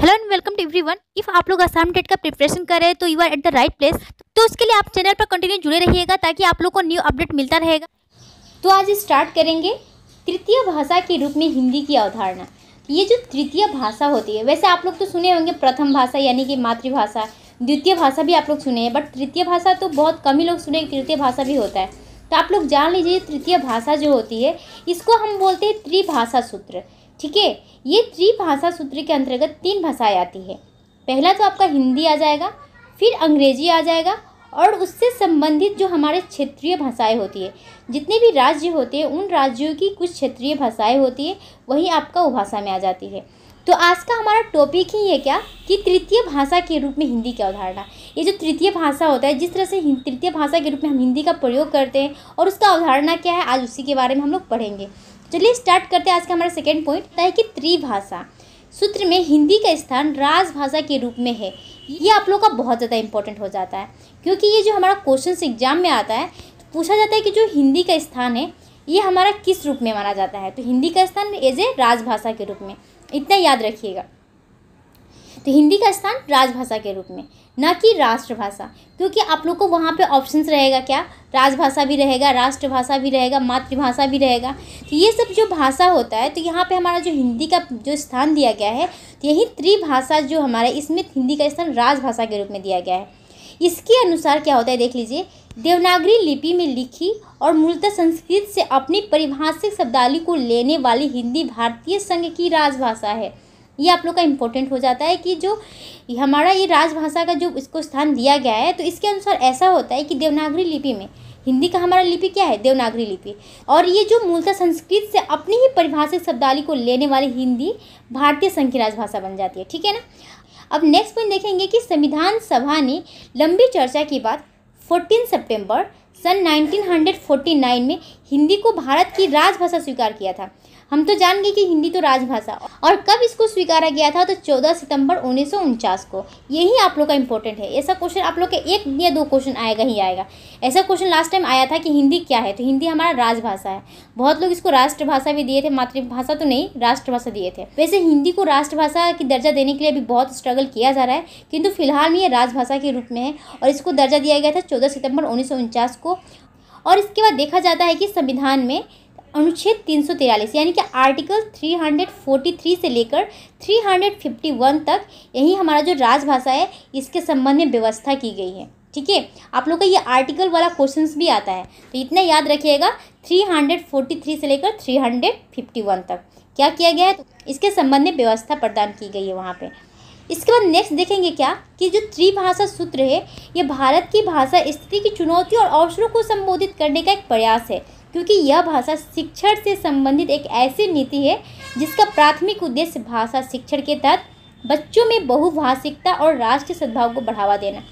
hello and welcome to everyone if आप लोग Assam date का प्रिपरेशन कर रहे हैं तो you are at the right place तो उसके लिए आप चैनल पर कंटिन्यू जुड़े रहिएगा ताकि आप लोग को न्यू अपडेट मिलता रहेगा तो आज स्टार्ट करेंगे तृतीय भाषा के रूप में हिंदी की अवधारणा तो ये जो तृतीय भाषा होती है वैसे आप लोग तो सुने होंगे प्रथम भाषा यानी कि मातृभाषा द्वितीय भाषा भी आप लोग सुने हैं बट तृतीय भाषा तो बहुत कम ही लोग सुने तृतीय भाषा भी होता है तो आप लोग जान लीजिए तृतीय भाषा जो होती है इसको हम बोलते हैं त्रिभाषा सूत्र ठीक है ये त्रिभाषा सूत्र के अंतर्गत तीन भाषाएं आती है पहला तो आपका हिंदी आ जाएगा फिर अंग्रेजी आ जाएगा और उससे संबंधित जो हमारे क्षेत्रीय भाषाएं होती है जितने भी राज्य होते हैं उन राज्यों की कुछ क्षेत्रीय भाषाएं होती है वही आपका उपभाषा में आ जाती है तो आज का हमारा टॉपिक ही है क्या कि तृतीय भाषा के रूप में हिंदी क्या अवधारणा ये जो तृतीय भाषा होता है जिस तरह से तृतीय भाषा के रूप में हम हिंदी का प्रयोग करते हैं और उसका अवधारणा क्या है आज उसी के बारे में हम लोग पढ़ेंगे चलिए स्टार्ट करते हैं आज का हमारा सेकेंड पॉइंट तय कि त्रिभाषा सूत्र में हिंदी का स्थान राजभाषा के रूप में है ये आप लोग का बहुत ज़्यादा इंपॉर्टेंट हो जाता है क्योंकि ये जो हमारा क्वेश्चन एग्जाम में आता है तो पूछा जाता है कि जो हिंदी का स्थान है ये हमारा किस रूप में माना जाता है तो हिंदी का स्थान एज ए राजभाषा के रूप में इतना याद रखिएगा तो हिंदी का स्थान राजभाषा के रूप में न कि राष्ट्रभाषा क्योंकि आप लोग को वहाँ पे ऑप्शंस रहेगा क्या राजभाषा भी रहेगा राष्ट्रभाषा भी रहेगा मातृभाषा भी रहेगा तो ये सब जो भाषा होता है तो यहाँ पे हमारा जो हिंदी का जो स्थान दिया गया है तो यही त्रिभाषा जो हमारा इसमें हिंदी का स्थान राजभाषा के रूप में दिया गया है इसके अनुसार क्या होता है देख लीजिए देवनागरी लिपि में लिखी और मूलतः संस्कृत से अपनी परिभाषिक शब्दाली को लेने वाली हिंदी भारतीय संघ की राजभाषा है ये आप लोग का इम्पोर्टेंट हो जाता है कि जो हमारा ये राजभाषा का जो इसको स्थान दिया गया है तो इसके अनुसार ऐसा होता है कि देवनागरी लिपि में हिंदी का हमारा लिपि क्या है देवनागरी लिपि और ये जो मूलतः संस्कृत से अपनी ही परिभाषित शब्दाली को लेने वाली हिंदी भारतीय संघ की राजभाषा बन जाती है ठीक है ना अब नेक्स्ट पॉइंट देखेंगे कि संविधान सभा ने लंबी चर्चा के बाद 14 सितंबर सन 1949 में हिंदी को भारत की राजभाषा स्वीकार किया था हम तो जान गए कि हिंदी तो राजभाषा और कब इसको स्वीकारा गया था तो चौदह सितंबर उन्नीस को यही आप लोग का इंपॉर्टेंट है ऐसा क्वेश्चन आप लोग के एक या दो क्वेश्चन आएगा ही आएगा ऐसा क्वेश्चन लास्ट टाइम आया था कि हिंदी क्या है तो हिंदी हमारा राजभाषा है बहुत लोग इसको राष्ट्रभाषा भी दिए थे मातृभाषा तो नहीं राष्ट्रभाषा दिए थे वैसे हिंदी को राष्ट्रभाषा की दर्जा देने के लिए अभी बहुत स्ट्रगल किया जा रहा है किंतु फिलहाल में ये राजभाषा के रूप में है और इसको दर्जा दिया गया था चौदह सितंबर उन्नीस को और इसके बाद देखा जाता है कि संविधान में अनुच्छेद 343 यानी कि आर्टिकल 343 से लेकर 351 तक यही हमारा जो राजभाषा है इसके संबंध में व्यवस्था की गई है ठीक है आप लोग का ये आर्टिकल वाला क्वेश्चन भी आता है तो इतना याद रखिएगा 343 से लेकर 351 तक क्या किया गया है तो इसके संबंध में व्यवस्था प्रदान की गई है वहाँ पर इसके बाद नेक्स्ट देखेंगे क्या कि जो त्रिभाषा सूत्र है ये भारत की भाषा स्थिति की चुनौती और अवसरों को संबोधित करने का एक प्रयास है क्योंकि यह भाषा शिक्षण से संबंधित एक ऐसी नीति है जिसका प्राथमिक उद्देश्य भाषा शिक्षण के तहत बच्चों में बहुभाषिकता और राष्ट्रीय सद्भाव को बढ़ावा देना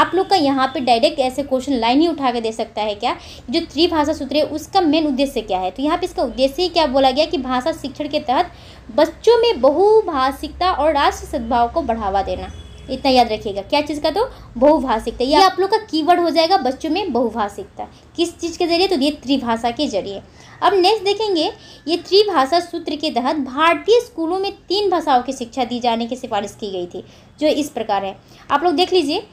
आप लोग का यहाँ पे डायरेक्ट ऐसे क्वेश्चन लाइन ही उठा के दे सकता है क्या जो त्रिभाषा सूत्र है उसका मेन उद्देश्य क्या है तो यहाँ पे इसका उद्देश्य ही क्या बोला गया कि भाषा शिक्षण के तहत बच्चों में बहुभाषिकता और राष्ट्रीय सद्भाव को बढ़ावा देना इतना याद रखिएगा क्या चीज़ का तो बहुभाषिकता ये आप लोग का कीवर्ड हो जाएगा बच्चों में बहुभाषिकता किस चीज़ के जरिए तो ये त्रिभाषा के जरिए अब नेक्स्ट देखेंगे ये त्रिभाषा सूत्र के तहत भारतीय स्कूलों में तीन भाषाओं की शिक्षा दी जाने की सिफारिश की गई थी जो इस प्रकार है आप लोग देख लीजिए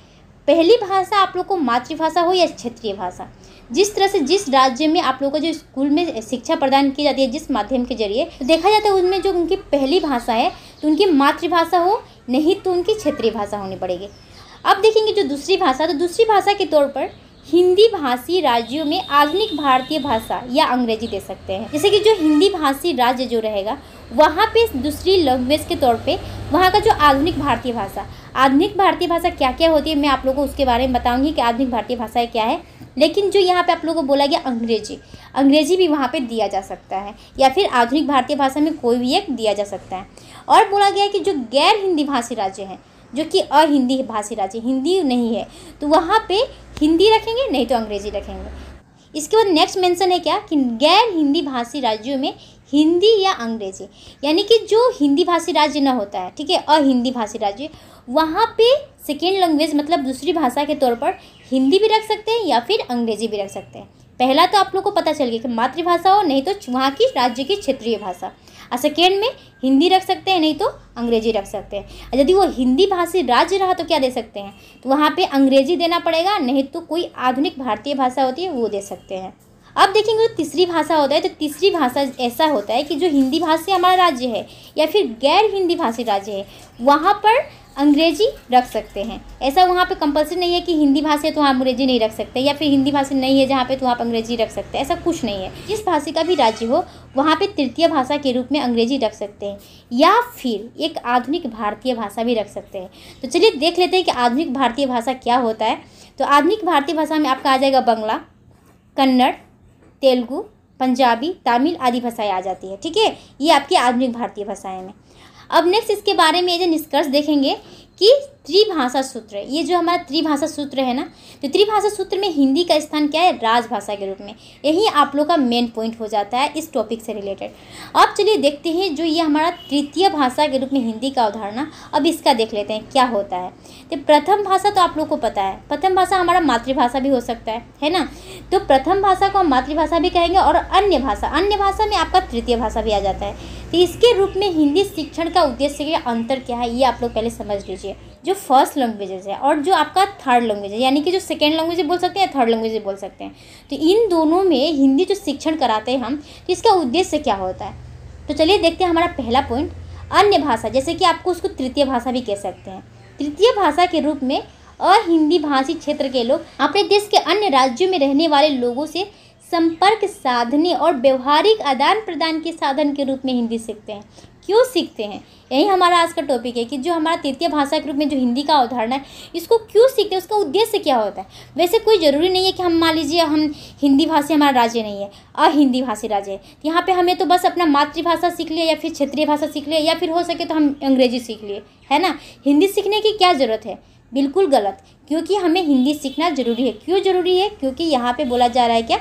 पहली भाषा आप लोग को मातृभाषा हो या क्षेत्रीय भाषा जिस तरह से जिस राज्य में आप लोगों का जो स्कूल में शिक्षा प्रदान की जाती है जिस माध्यम के जरिए तो देखा जाता है उनमें जो उनकी पहली भाषा है तो उनकी मातृभाषा हो नहीं तो उनकी क्षेत्रीय भाषा होनी पड़ेगी अब देखेंगे जो दूसरी भाषा तो दूसरी भाषा के तौर पर हिंदी भाषी राज्यों में आधुनिक भारतीय भाषा या अंग्रेजी दे सकते हैं जैसे कि जो हिंदी भाषी राज्य जो रहेगा वहाँ पे दूसरी लैंग्वेज के तौर पे वहाँ का जो आधुनिक भारतीय भाषा आधुनिक भारतीय भाषा क्या क्या होती है मैं आप लोगों को उसके बारे में बताऊंगी कि आधुनिक भारतीय भाषाएँ क्या है लेकिन जो यहाँ पे आप लोगों को बोला गया अंग्रेजी अंग्रेजी भी वहाँ पे दिया जा सकता है या फिर आधुनिक भारतीय भाषा में कोई भी एक दिया जा सकता है और बोला गया कि जो गैर हिंदी भाषी राज्य हैं जो कि अहिंदी भाषी राज्य हिंदी नहीं है तो वहाँ पर हिंदी रखेंगे नहीं तो अंग्रेजी रखेंगे इसके बाद नेक्स्ट मैंसन है क्या कि गैर हिंदी भाषी राज्यों में हिंदी या अंग्रेजी यानी कि जो हिंदी भाषी राज्य ना होता है ठीक है अहिंदी भाषी राज्य वहाँ पे सेकेंड लैंग्वेज मतलब दूसरी भाषा के तौर पर हिंदी भी रख सकते हैं या फिर अंग्रेजी भी रख सकते हैं पहला तो आप लोग को पता चल गया कि मातृभाषा हो नहीं तो वहाँ की राज्य की क्षेत्रीय भाषा और सेकेंड में हिंदी रख सकते हैं नहीं तो अंग्रेजी रख सकते हैं यदि वो हिंदी भाषी राज्य रहा तो क्या दे सकते हैं तो वहाँ पे अंग्रेजी देना पड़ेगा नहीं तो कोई आधुनिक भारतीय भाषा होती है वो दे सकते हैं अब देखेंगे जो तीसरी भाषा होता है तो तीसरी भाषा ऐसा होता है कि जो हिंदी भाषी हमारा राज्य है या फिर गैर हिंदी भाषी राज्य है वहाँ पर अंग्रेजी रख सकते हैं ऐसा वहाँ पे कंपलसरी नहीं है कि हिंदी भाषा है तो आप अंग्रेजी नहीं रख सकते या फिर हिंदी भाषा नहीं है जहाँ पे तो आप अंग्रेजी रख सकते हैं ऐसा कुछ नहीं है जिस भाषा का भी राज्य हो वहाँ पे तृतीय भाषा के रूप में अंग्रेजी रख सकते हैं या फिर एक आधुनिक भारतीय भाषा भी रख सकते हैं तो चलिए देख लेते हैं कि आधुनिक भारतीय भाषा क्या होता है तो आधुनिक भारतीय भाषा में आपका आ जाएगा बंगला कन्नड़ तेलुगु पंजाबी तमिल आदि भाषाएँ आ जाती है ठीक है ये आपकी आधुनिक भारतीय भाषाएँ में अब नेक्स्ट इसके बारे में ये निष्कर्ष देखेंगे कि त्रिभाषा सूत्र ये जो हमारा त्रिभाषा सूत्र है ना तो त्रिभाषा सूत्र में हिंदी का स्थान क्या है राजभाषा के रूप में यही आप लोग का मेन पॉइंट हो जाता है इस टॉपिक से रिलेटेड अब चलिए देखते हैं जो ये हमारा तृतीय भाषा के रूप में हिंदी का उदाहरण अब इसका देख लेते हैं क्या होता है तो प्रथम भाषा तो आप लोग को पता है प्रथम भाषा हमारा मातृभाषा भी हो सकता है है ना तो प्रथम भाषा को हम मातृभाषा भी कहेंगे और अन्य भाषा अन्य भाषा में आपका तृतीय भाषा भी आ जाता है तो इसके रूप में हिंदी शिक्षण का उद्देश्य अंतर क्या है ये आप लोग पहले समझ लीजिए जो फर्स्ट लैंग्वेजेज है और जो आपका थर्ड लैंग्वेज है यानी कि जो सेकेंड लैंग्वेज बोल सकते हैं थर्ड लैंग्वेज बोल सकते हैं तो इन दोनों में हिंदी जो शिक्षण कराते हैं हम तो इसका उद्देश्य क्या होता है तो चलिए देखते हैं हमारा पहला पॉइंट अन्य भाषा जैसे कि आपको उसको तृतीय भाषा भी कह सकते हैं तृतीय भाषा के रूप में अहिंदी भाषी क्षेत्र के लोग अपने देश के अन्य राज्यों में रहने वाले लोगों से संपर्क साधने और व्यवहारिक आदान प्रदान के साधन के रूप में हिंदी सीखते हैं क्यों सीखते हैं यही हमारा आज का टॉपिक है कि जो हमारा तृतीय भाषा के रूप में जो हिंदी का उदाहरण है इसको क्यों सीखते हैं उसका उद्देश्य क्या होता है वैसे कोई ज़रूरी नहीं है कि हम मान लीजिए हम हिंदी भाषी हमारा राज्य नहीं है अहिंदी भाषी राज्य है तो यहाँ पर हमें तो बस अपना मातृभाषा सीख लिया या फिर क्षेत्रीय भाषा सीख लिया या फिर हो सके तो हम अंग्रेजी सीख लिए है ना हिंदी सीखने की क्या ज़रूरत है बिल्कुल गलत क्योंकि हमें हिंदी सीखना ज़रूरी है क्यों ज़रूरी है क्योंकि यहाँ पे बोला जा रहा है क्या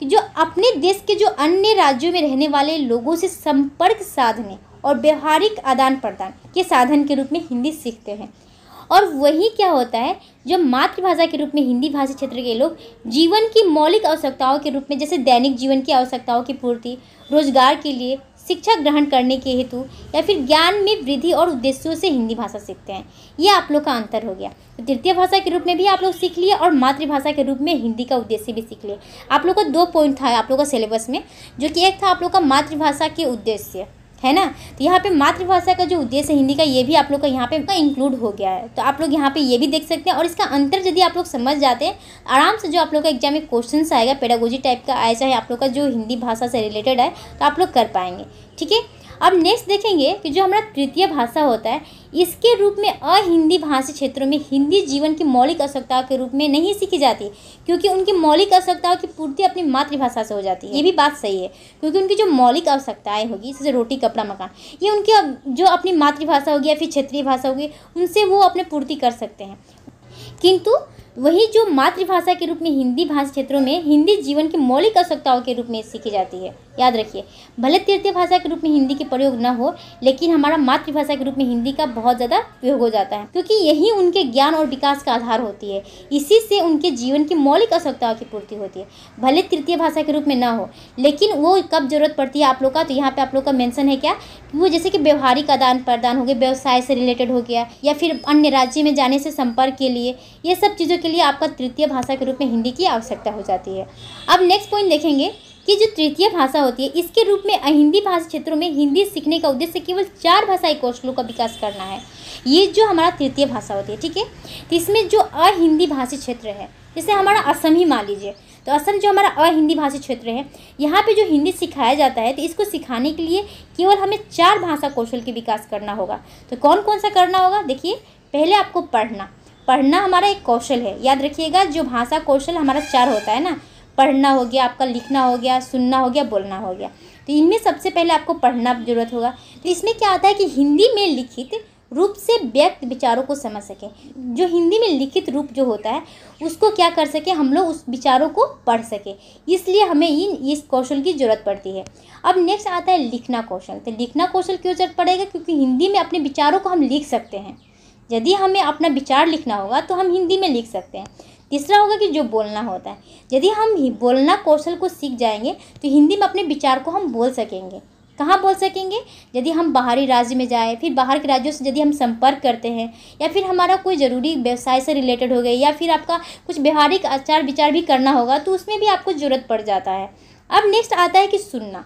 कि जो अपने देश के जो अन्य राज्यों में रहने वाले लोगों से संपर्क साधने और व्यवहारिक आदान प्रदान के साधन के रूप में हिंदी सीखते हैं और वही क्या होता है जो मातृभाषा के रूप में हिंदी भाषी क्षेत्र के लोग जीवन की मौलिक आवश्यकताओं के रूप में जैसे दैनिक जीवन की आवश्यकताओं की पूर्ति रोजगार के लिए शिक्षा ग्रहण करने के हेतु या फिर ज्ञान में वृद्धि और उद्देश्यों से हिंदी भाषा सीखते हैं ये आप लोग का अंतर हो गया तो तृतीय भाषा के रूप में भी आप लोग सीख लिए और मातृभाषा के रूप में हिंदी का उद्देश्य भी सीख लिए आप लोग का दो पॉइंट था आप लोग का सिलेबस में जो कि एक था आप लोग का मातृभाषा के उद्देश्य है ना तो यहाँ पे मातृभाषा का जो उद्देश्य हिंदी का ये भी आप लोग का यहाँ पे इंक्लूड हो गया है तो आप लोग यहाँ पे ये भी देख सकते हैं और इसका अंतर यदि आप लोग समझ जाते हैं आराम से जो आप लोग का एग्जाम में क्वेश्चन आएगा पेडागोजी टाइप का आया चाहे आप लोग का जो हिंदी भाषा से रिलेटेड है तो आप लोग कर पाएंगे ठीक है अब नेक्स्ट देखेंगे कि जो हमारा तृतीय भाषा होता है इसके रूप में अहिंदी भाषी क्षेत्रों में हिंदी जीवन की मौलिक आवश्यकताओं के रूप में नहीं सीखी जाती क्योंकि उनकी मौलिक आवश्यकताओं की पूर्ति अपनी मातृभाषा से हो जाती है ये भी बात सही है क्योंकि उनकी जो मौलिक आवश्यकताएँ होगी जैसे रोटी कपड़ा मकान ये उनकी जो अपनी मातृभाषा होगी या फिर क्षेत्रीय भाषा होगी उनसे वो अपने पूर्ति कर सकते हैं किंतु वही जो मातृभाषा के रूप में हिंदी भाषा क्षेत्रों में हिंदी जीवन की मौलिक आवश्यकताओं के रूप में सीखी जाती है याद रखिए भले तृतीय भाषा के रूप में हिंदी के प्रयोग न हो लेकिन हमारा मातृभाषा के रूप में हिंदी का बहुत ज़्यादा प्रयोग हो जाता है क्योंकि यही उनके ज्ञान और विकास का आधार होती है इसी से उनके जीवन की मौलिक आवश्यकताओं की पूर्ति होती है भले तृतीय भाषा के रूप में न हो लेकिन वो कब ज़रूरत पड़ती है आप लोग का तो यहाँ पर आप लोग का मैंसन है क्या कि वो जैसे कि व्यवहारिक आदान प्रदान हो गया व्यवसाय से रिलेटेड हो गया या फिर अन्य राज्य में जाने से संपर्क के लिए ये सब चीज़ों के लिए आपका तृतीय भाषा के रूप में हिंदी की आवश्यकता हो जाती है अब नेक्स्ट पॉइंट देखेंगे कि जो तृतीय भाषा होती है इसके रूप में अहिंदी भाषा क्षेत्रों में हिंदी सीखने का उद्देश्य केवल चार भाषाई कौशलों का विकास करना है ये जो हमारा तृतीय भाषा होती है ठीक है तो इसमें जो अहिंदी भाषी क्षेत्र है जैसे हमारा असम ही मान लीजिए तो असम जो हमारा अहिंदी भाषी क्षेत्र है यहाँ पे जो हिंदी सिखाया जाता है तो इसको सिखाने के लिए केवल हमें चार भाषा कौशल के विकास करना होगा तो कौन कौन सा करना होगा देखिए पहले आपको पढ़ना पढ़ना हमारा एक कौशल है याद रखिएगा जो भाषा कौशल हमारा चार होता है ना पढ़ना हो गया आपका लिखना हो गया सुनना हो गया बोलना हो गया तो इनमें सबसे पहले आपको पढ़ना ज़रूरत होगा तो इसमें क्या आता है कि हिंदी में लिखित रूप से व्यक्त विचारों को समझ सके जो हिंदी में लिखित रूप जो होता है उसको क्या कर सके हम लोग उस विचारों को पढ़ सके इसलिए हमें इन इस कौशल की ज़रूरत पड़ती है अब नेक्स्ट आता है लिखना कौशल तो लिखना कौशल क्यों जरूरत पड़ेगा क्योंकि हिंदी में अपने विचारों को हम लिख सकते हैं यदि हमें अपना विचार लिखना होगा तो हम हिंदी में लिख सकते हैं तीसरा होगा कि जो बोलना होता है यदि हम बोलना कौशल को सीख जाएंगे तो हिंदी में अपने विचार को हम बोल सकेंगे कहाँ बोल सकेंगे यदि हम बाहरी राज्य में जाएँ फिर बाहर के राज्यों से यदि हम संपर्क करते हैं या फिर हमारा कोई ज़रूरी व्यवसाय से रिलेटेड हो गया या फिर आपका कुछ व्यवहारिक आचार विचार भी करना होगा तो उसमें भी आपको ज़रूरत पड़ जाता है अब नेक्स्ट आता है कि सुनना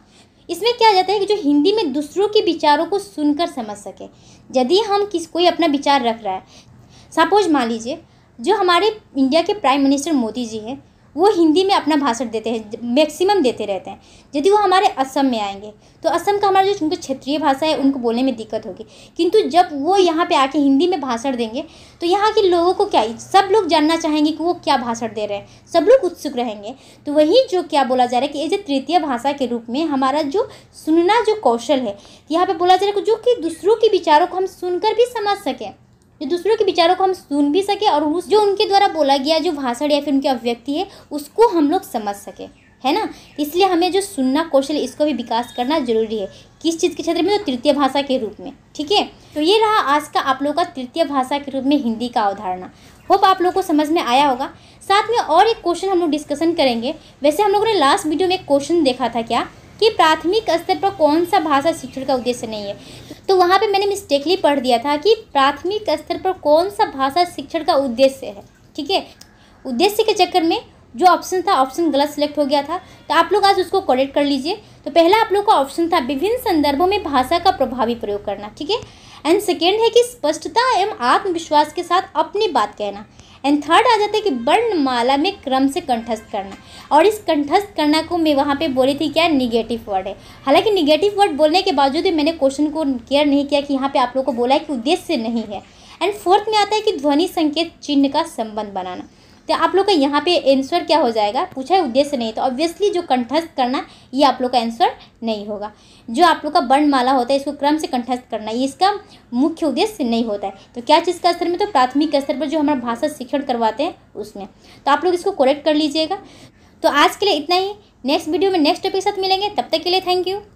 इसमें क्या जाता है कि जो हिंदी में दूसरों के विचारों को सुनकर समझ सके यदि हम किस कोई अपना विचार रख रहा है सपोज मान लीजिए जो हमारे इंडिया के प्राइम मिनिस्टर मोदी जी हैं वो हिंदी में अपना भाषण देते हैं मैक्सिमम देते रहते हैं यदि वो हमारे असम में आएंगे तो असम का हमारा जो उनको क्षेत्रीय भाषा है उनको बोलने में दिक्कत होगी किंतु जब वो यहाँ पे आके हिंदी में भाषण देंगे तो यहाँ के लोगों को क्या सब लोग जानना चाहेंगे कि वो क्या भाषण दे रहे हैं सब लोग उत्सुक रहेंगे तो वही जो क्या बोला जा रहा है कि ये तृतीय भाषा के रूप में हमारा जो सुनना जो कौशल है यहाँ पर बोला जा रहा है जो कि दूसरों के विचारों को हम सुनकर भी समझ सकें जो दूसरों के विचारों को हम सुन भी सके और उस जो उनके द्वारा बोला गया जो भाषण या फिर उनकी अभिव्यक्ति है उसको हम लोग समझ सके है ना इसलिए हमें जो सुनना कौशल इसको भी विकास करना जरूरी है किस चीज़ के क्षेत्र में तो तृतीय भाषा के रूप में ठीक है तो ये रहा आज का आप लोगों का तृतीय भाषा के रूप में हिंदी का अवधारणा होप आप लोगों को समझ में आया होगा साथ में और एक क्वेश्चन हम लोग डिस्कशन करेंगे वैसे हम लोगों ने लास्ट वीडियो में एक क्वेश्चन देखा था क्या कि प्राथमिक स्तर पर कौन सा भाषा शिक्षण का उद्देश्य नहीं है तो वहाँ पे मैंने मिस्टेकली पढ़ दिया था कि प्राथमिक स्तर पर कौन सा भाषा शिक्षण का उद्देश्य है ठीक है उद्देश्य के चक्कर में जो ऑप्शन था ऑप्शन गलत सिलेक्ट हो गया था तो आप लोग आज उसको करेक्ट कर लीजिए तो पहला आप लोग का ऑप्शन था विभिन्न संदर्भों में भाषा का प्रभावी प्रयोग करना ठीक है एंड सेकेंड है कि स्पष्टता एवं आत्मविश्वास के साथ अपनी बात कहना एंड थर्ड आ जाता है कि वर्णमाला में क्रम से कंठस्थ करना और इस कंठस्थ करना को मैं वहाँ पे बोली थी क्या निगेटिव वर्ड है हालांकि निगेटिव वर्ड बोलने के बावजूद मैंने क्वेश्चन को केयर नहीं किया कि यहाँ पर आप लोग को बोला है कि उद्देश्य नहीं है एंड फोर्थ में आता है कि ध्वनि संकेत चिन्ह का संबंध बनाना तो आप लोग का यहाँ पे आंसर क्या हो जाएगा पूछा है उद्देश्य नहीं तो ऑब्वियसली जो कंठस्थ करना ये आप लोग का आंसर नहीं होगा जो आप लोग का वर्णमाला होता है इसको क्रम से कंठस्थ करना ये इसका मुख्य उद्देश्य नहीं होता है तो क्या चीज़ का स्तर में तो प्राथमिक स्तर पर जो हमारा भाषा शिक्षण करवाते हैं उसमें तो आप लोग इसको करेक्ट कर लीजिएगा तो आज के लिए इतना ही नेक्स्ट वीडियो में नेक्स्ट टॉपिक के साथ मिलेंगे तब तक के लिए थैंक यू